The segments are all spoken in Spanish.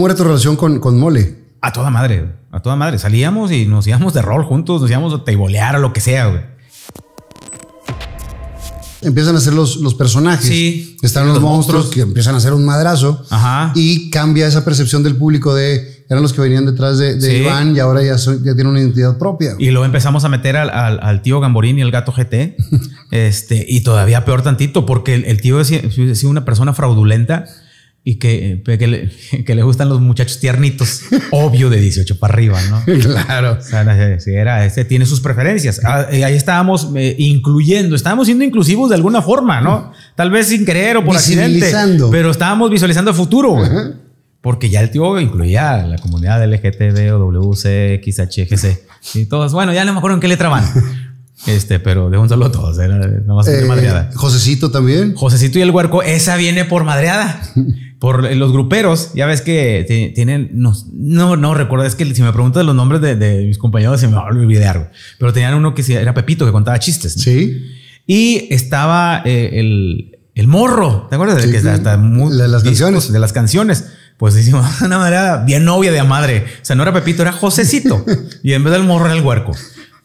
¿Cómo era tu relación con, Mole? A toda madre, a toda madre. Salíamos y nos íbamos de rol juntos, nos íbamos a teibolear o lo que sea, Empiezan a ser los, personajes. Están los, monstruos, que empiezan a ser un madrazo. Y cambia esa percepción del público de eran los que venían detrás de, Iván y ahora ya, ya tienen una identidad propia. Y lo empezamos a meter al, tío Gamborín y el gato GT. este, y todavía peor tantito, porque el, tío es una persona fraudulenta y eh, que, le, gustan los muchachos tiernitos, obvio de 18 para arriba, ¿no? Claro. O sea, si era, este tiene sus preferencias. Ah, ahí estábamos eh, incluyendo, estábamos siendo inclusivos de alguna forma, ¿no? Tal vez sin querer o por accidente, pero estábamos visualizando el futuro. Porque ya el tío incluía la comunidad LGTB o WCXHGC y todos. Bueno, ya no me acuerdo en qué letra van. Este, pero de un solo todos, no nada eh, madreada. Josecito también. Josecito y el huerco, esa viene por madreada por los gruperos, ya ves que tienen, no, no, no recuerdo, es que si me preguntas los nombres de, de mis compañeros se me va a olvidar, pero tenían uno que era Pepito, que contaba chistes. Sí. Y estaba eh, el, el, morro, ¿te acuerdas? de las canciones. De las canciones. Pues decimos, una era bien novia de la madre. O sea, no era Pepito, era Josecito. y en vez del morro era el huerco.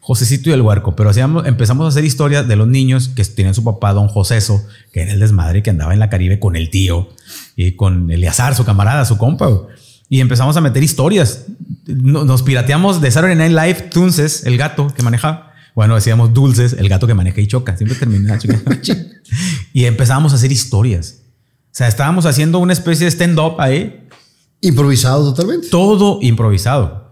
Josecito y el huerco, pero hacíamos, empezamos a hacer historias de los niños que tienen su papá, don Joseso, que era el desmadre que andaba en la Caribe con el tío y con Eleazar, su camarada, su compa. Y empezamos a meter historias. Nos pirateamos de Saturday Night Live, Tunces, el gato que maneja Bueno, decíamos Dulces, el gato que maneja y choca. Siempre termina y empezamos a hacer historias. O sea, estábamos haciendo una especie de stand-up ahí. Improvisado totalmente. Todo improvisado.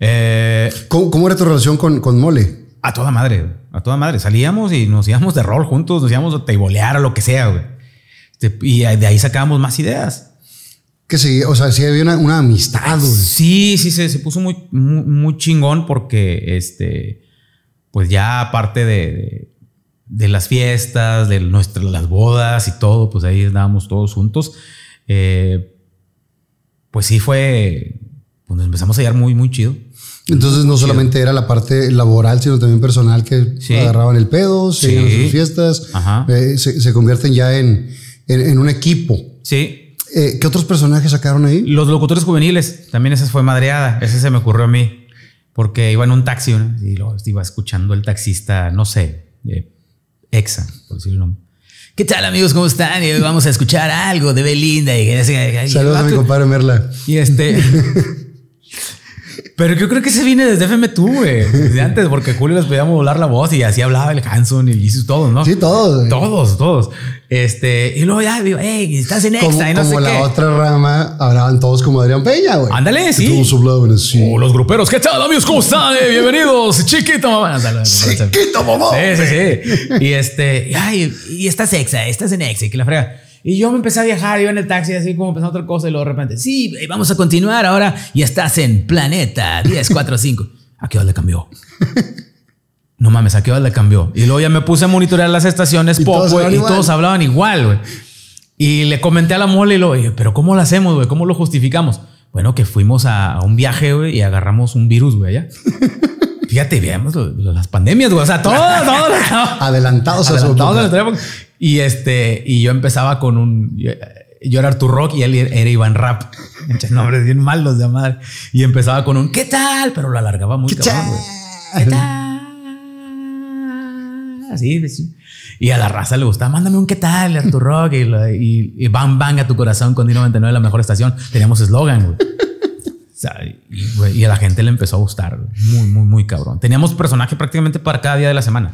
Eh, ¿Cómo, era tu relación con, Mole? A toda madre, a toda madre. Salíamos y nos íbamos de rol juntos, nos íbamos a teibolear o lo que sea, güey. Este, y de ahí sacábamos más ideas. Que sí, o sea, sí había una, amistad, Sí, sí, se, puso muy, muy, chingón porque, este, pues ya aparte de, de, las fiestas, de nuestras, las bodas y todo, pues ahí estábamos todos juntos. Eh, pues sí fue cuando empezamos a hallar muy, muy chido. Entonces no solamente era la parte laboral, sino también personal que agarraban el pedo, se iban a sus fiestas, eh, se, convierten ya en, en, un equipo. Sí. Eh, ¿Qué otros personajes sacaron ahí? Los locutores juveniles, también esa fue madreada, ese se me ocurrió a mí, porque iba en un taxi y lo iba escuchando el taxista, no sé, Exa, por decirlo. ¿Qué tal amigos? ¿Cómo están? Y hoy vamos a escuchar algo de Belinda. Y, Saludos a mi compadre Merla. Y este... Pero yo creo que se viene desde FM tú, güey. de antes, porque Julio les podíamos volar la voz y así hablaba el Hanson y el todos, ¿no? Sí, todos. Todos, todos. Este, y luego ya digo, hey, estás en extra y no como la otra rama hablaban todos como Adrián Peña, güey. Ándale, sí. O los gruperos, ¿qué tal, amigos? ¿Cómo están? Eh, bienvenidos, chiquito mamá. chiquito mamá. Sí, sí, sí. y este, ay, y estás exa, estás en exa, y que la frega. Y yo me empecé a viajar, yo en el taxi, así como pensando otra cosa, y luego de repente, sí, eh, vamos a continuar ahora, y estás en Planeta 1045. ¿A qué hora le cambió? No mames, ¿a qué hora le cambió? Y luego ya me puse a monitorear las estaciones y todos y todos hablaban igual, güey. Y le comenté a la mole y lo dije, pero ¿cómo lo hacemos, güey? ¿Cómo lo justificamos? Bueno, que fuimos a, un viaje, güey, y agarramos un virus, güey, allá. Fíjate, veamos las pandemias, güey. O sea, todo, todo. adelantados, adelantados a su y este, y yo empezaba con un. Yo, era Artur Rock y él era Iván Rap. Muchos nombres bien malos de madre. Y empezaba con un ¿qué tal? Pero lo alargaba muy cabrón, ¿Qué tal? Así, Y a la raza le gustaba, mándame un ¿qué tal, Arturo Rock? Y, bam, bam a tu corazón con D99, la mejor estación. Teníamos eslogan, güey. y, a la gente le empezó a gustar. Muy, muy, muy cabrón. Teníamos personaje prácticamente para cada día de la semana.